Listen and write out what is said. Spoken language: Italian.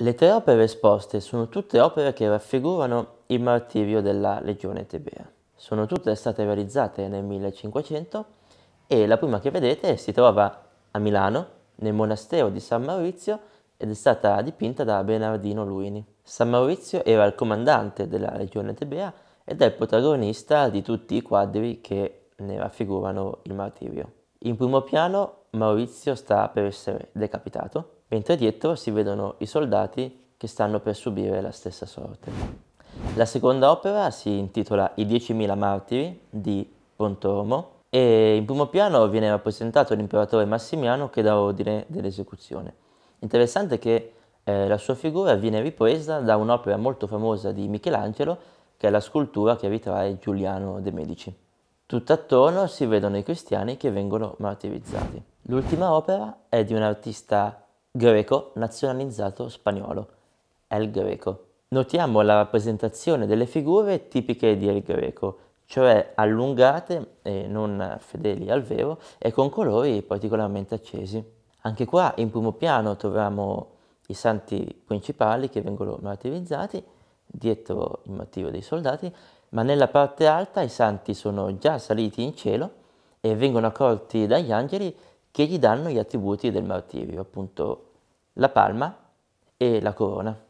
Le tre opere esposte sono tutte opere che raffigurano il martirio della legione tebea. Sono tutte state realizzate nel 1500 e la prima che vedete si trova a Milano, nel monastero di San Maurizio ed è stata dipinta da Bernardino Luini. San Maurizio era il comandante della legione tebea ed è il protagonista di tutti i quadri che ne raffigurano il martirio. In primo piano Maurizio sta per essere decapitato mentre dietro si vedono i soldati che stanno per subire la stessa sorte. La seconda opera si intitola I 10.000 martiri di Pontormo e in primo piano viene rappresentato l'imperatore Massimiano che dà ordine dell'esecuzione. Interessante che eh, la sua figura viene ripresa da un'opera molto famosa di Michelangelo che è la scultura che ritrae Giuliano de' Medici. Tutt'attorno si vedono i cristiani che vengono martirizzati. L'ultima opera è di un artista greco nazionalizzato spagnolo, El Greco. Notiamo la rappresentazione delle figure tipiche di El Greco, cioè allungate e non fedeli al vero e con colori particolarmente accesi. Anche qua in primo piano troviamo i santi principali che vengono martirizzati, dietro il martirio dei soldati, ma nella parte alta i santi sono già saliti in cielo e vengono accolti dagli angeli che gli danno gli attributi del martirio, appunto la palma e la corona.